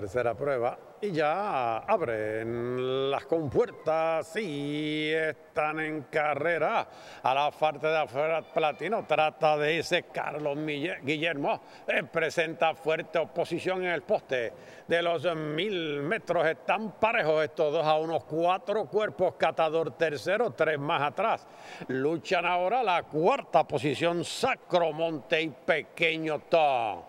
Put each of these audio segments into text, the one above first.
tercera prueba y ya abren las compuertas y están en carrera a la parte de afuera Platino, trata de ese Carlos Guillermo, eh, presenta fuerte oposición en el poste de los mil metros, están parejos estos dos a unos cuatro cuerpos, Catador tercero, tres más atrás, luchan ahora la cuarta posición Sacromonte y Pequeño Tom.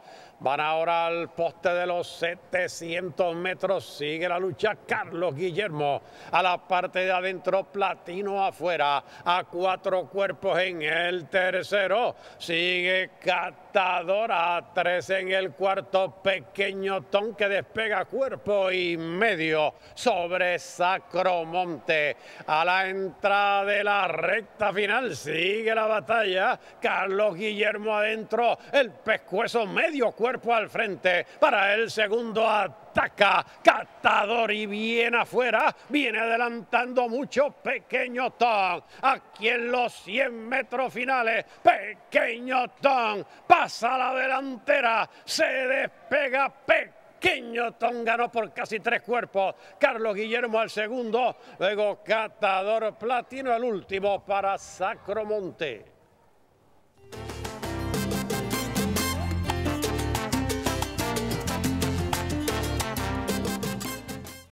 Van ahora al poste de los 700 metros. Sigue la lucha Carlos Guillermo. A la parte de adentro, Platino afuera. A cuatro cuerpos en el tercero. Sigue Catadora. A tres en el cuarto. Pequeño Ton que despega cuerpo y medio sobre Sacromonte. A la entrada de la recta final. Sigue la batalla. Carlos Guillermo adentro. El pescuezo medio cuerpo cuerpo al frente. Para el segundo ataca. Catador y bien afuera. Viene adelantando mucho Pequeño Tom. Aquí en los 100 metros finales. Pequeño Tom pasa a la delantera. Se despega Pequeño pequeño Tom ganó por casi tres cuerpos. Carlos Guillermo al segundo, luego Catador Platino al último para Sacromonte.